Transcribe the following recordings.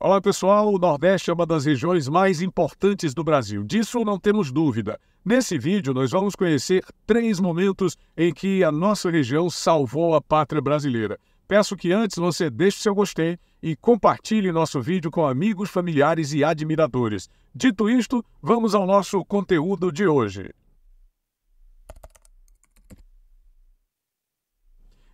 Olá pessoal, o Nordeste é uma das regiões mais importantes do Brasil, disso não temos dúvida. Nesse vídeo, nós vamos conhecer três momentos em que a nossa região salvou a pátria brasileira. Peço que antes você deixe seu gostei e compartilhe nosso vídeo com amigos, familiares e admiradores. Dito isto, vamos ao nosso conteúdo de hoje.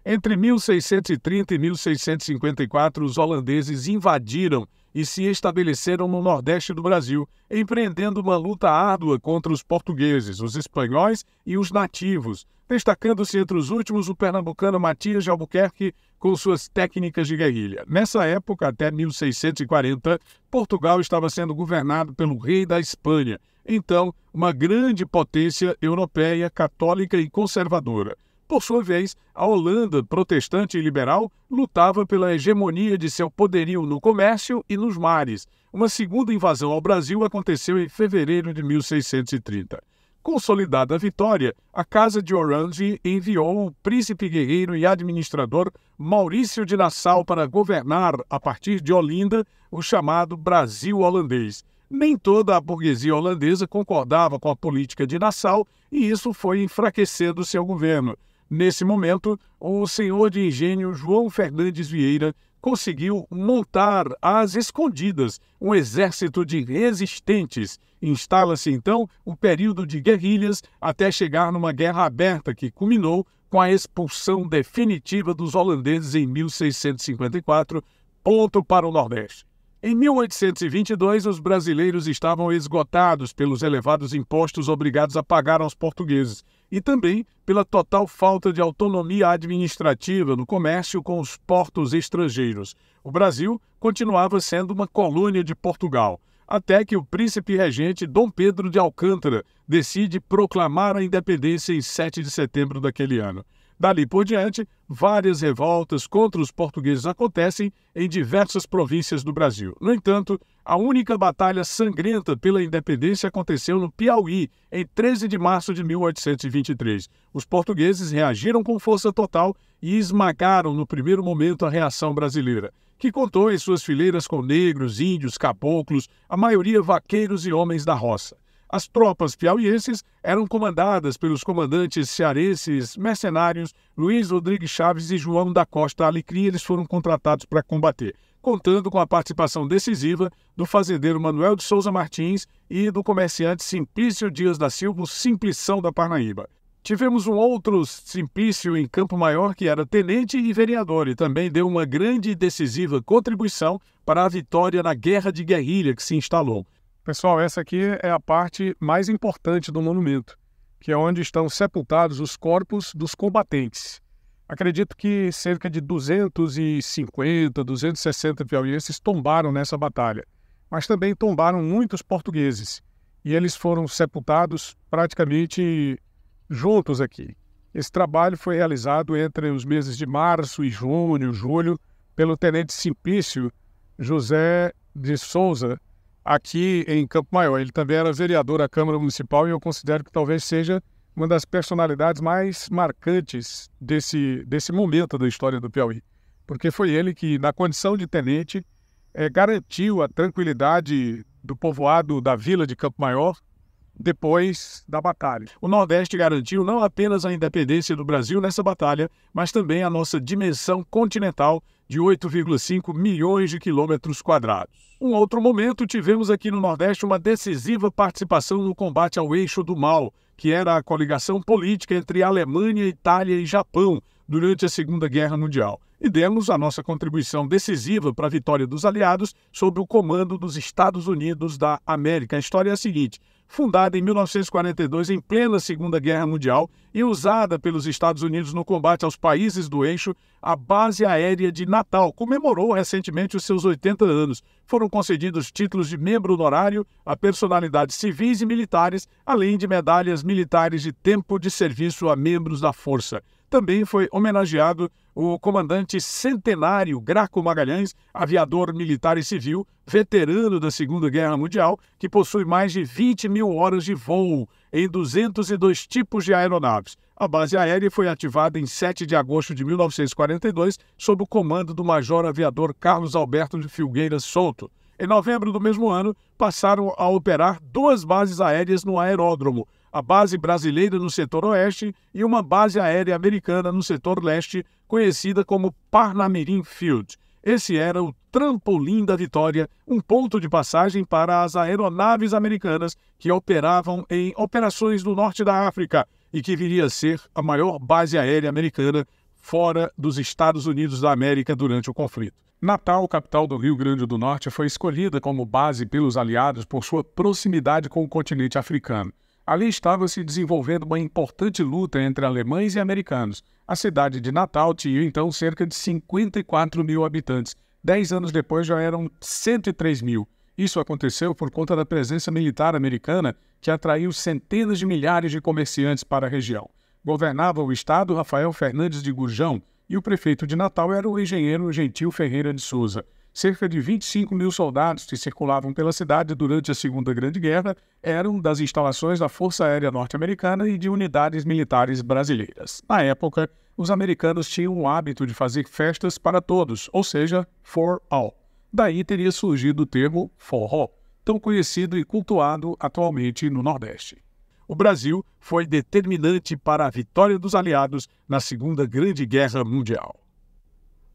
Entre 1630 e 1654, os holandeses invadiram e se estabeleceram no nordeste do Brasil, empreendendo uma luta árdua contra os portugueses, os espanhóis e os nativos, destacando-se entre os últimos o pernambucano Matias de Albuquerque com suas técnicas de guerrilha. Nessa época, até 1640, Portugal estava sendo governado pelo rei da Espanha, então uma grande potência europeia, católica e conservadora. Por sua vez, a Holanda, protestante e liberal, lutava pela hegemonia de seu poderio no comércio e nos mares. Uma segunda invasão ao Brasil aconteceu em fevereiro de 1630. Consolidada a vitória, a Casa de Orange enviou o príncipe guerreiro e administrador Maurício de Nassau para governar, a partir de Olinda, o chamado Brasil holandês. Nem toda a burguesia holandesa concordava com a política de Nassau e isso foi enfraquecendo seu governo. Nesse momento, o senhor de engenho João Fernandes Vieira conseguiu montar às escondidas um exército de resistentes. Instala-se então o período de guerrilhas até chegar numa guerra aberta que culminou com a expulsão definitiva dos holandeses em 1654, ponto para o Nordeste. Em 1822, os brasileiros estavam esgotados pelos elevados impostos obrigados a pagar aos portugueses e também pela total falta de autonomia administrativa no comércio com os portos estrangeiros. O Brasil continuava sendo uma colônia de Portugal, até que o príncipe regente Dom Pedro de Alcântara decide proclamar a independência em 7 de setembro daquele ano. Dali por diante, várias revoltas contra os portugueses acontecem em diversas províncias do Brasil. No entanto, a única batalha sangrenta pela independência aconteceu no Piauí, em 13 de março de 1823. Os portugueses reagiram com força total e esmagaram no primeiro momento a reação brasileira, que contou em suas fileiras com negros, índios, caboclos, a maioria vaqueiros e homens da roça. As tropas piauienses eram comandadas pelos comandantes cearenses mercenários Luiz Rodrigues Chaves e João da Costa Alecrim. Eles foram contratados para combater contando com a participação decisiva do fazendeiro Manuel de Souza Martins e do comerciante Simplício Dias da Silva, Simplição da Parnaíba. Tivemos um outro Simplício em Campo Maior que era tenente e vereador e também deu uma grande e decisiva contribuição para a vitória na guerra de guerrilha que se instalou. Pessoal, essa aqui é a parte mais importante do monumento, que é onde estão sepultados os corpos dos combatentes. Acredito que cerca de 250, 260 piauienses tombaram nessa batalha, mas também tombaram muitos portugueses e eles foram sepultados praticamente juntos aqui. Esse trabalho foi realizado entre os meses de março e junho, julho, pelo tenente Simplício José de Souza, aqui em Campo Maior. Ele também era vereador da Câmara Municipal e eu considero que talvez seja uma das personalidades mais marcantes desse, desse momento da história do Piauí, porque foi ele que, na condição de tenente, é, garantiu a tranquilidade do povoado da vila de Campo Maior depois da batalha. O Nordeste garantiu não apenas a independência do Brasil nessa batalha, mas também a nossa dimensão continental de 8,5 milhões de quilômetros quadrados. Um outro momento, tivemos aqui no Nordeste uma decisiva participação no combate ao eixo do mal, que era a coligação política entre Alemanha, Itália e Japão durante a Segunda Guerra Mundial. E demos a nossa contribuição decisiva para a vitória dos aliados sob o comando dos Estados Unidos da América. A história é a seguinte: fundada em 1942 em plena Segunda Guerra Mundial e usada pelos Estados Unidos no combate aos países do eixo, a Base Aérea de Natal comemorou recentemente os seus 80 anos. Foram concedidos títulos de membro honorário a personalidades civis e militares, além de medalhas militares de tempo de serviço a membros da Força também foi homenageado o comandante centenário Graco Magalhães, aviador militar e civil, veterano da Segunda Guerra Mundial, que possui mais de 20 mil horas de voo em 202 tipos de aeronaves. A base aérea foi ativada em 7 de agosto de 1942, sob o comando do major aviador Carlos Alberto de Filgueiras Souto. Em novembro do mesmo ano, passaram a operar duas bases aéreas no aeródromo, a base brasileira no setor oeste e uma base aérea americana no setor leste, conhecida como Parnamirim Field. Esse era o trampolim da vitória, um ponto de passagem para as aeronaves americanas que operavam em operações no norte da África e que viria a ser a maior base aérea americana fora dos Estados Unidos da América durante o conflito. Natal, capital do Rio Grande do Norte, foi escolhida como base pelos aliados por sua proximidade com o continente africano. Ali estava se desenvolvendo uma importante luta entre alemães e americanos. A cidade de Natal tinha então cerca de 54 mil habitantes. Dez anos depois já eram 103 mil. Isso aconteceu por conta da presença militar americana, que atraiu centenas de milhares de comerciantes para a região. Governava o estado Rafael Fernandes de Gurjão e o prefeito de Natal era o engenheiro Gentil Ferreira de Souza cerca de 25 mil soldados que circulavam pela cidade durante a Segunda Grande Guerra eram das instalações da Força Aérea Norte-Americana e de unidades militares brasileiras. Na época, os americanos tinham o hábito de fazer festas para todos, ou seja, for all. Daí teria surgido o termo forró, tão conhecido e cultuado atualmente no Nordeste. O Brasil foi determinante para a vitória dos aliados na Segunda Grande Guerra Mundial.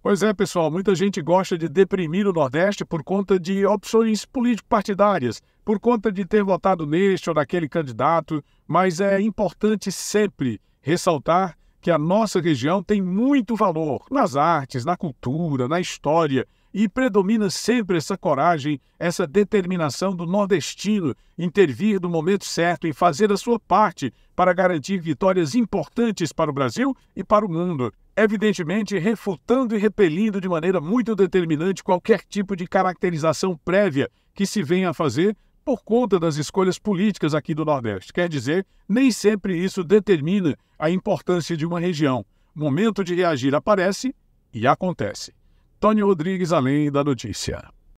Pois é, pessoal, muita gente gosta de deprimir o Nordeste por conta de opções político-partidárias, por conta de ter votado neste ou naquele candidato, mas é importante sempre ressaltar que a nossa região tem muito valor nas artes, na cultura, na história e predomina sempre essa coragem, essa determinação do nordestino intervir no momento certo, e fazer a sua parte para garantir vitórias importantes para o Brasil e para o mundo evidentemente refutando e repelindo de maneira muito determinante qualquer tipo de caracterização prévia que se venha a fazer por conta das escolhas políticas aqui do Nordeste. Quer dizer, nem sempre isso determina a importância de uma região. Momento de reagir aparece e acontece. Tony Rodrigues, além da notícia.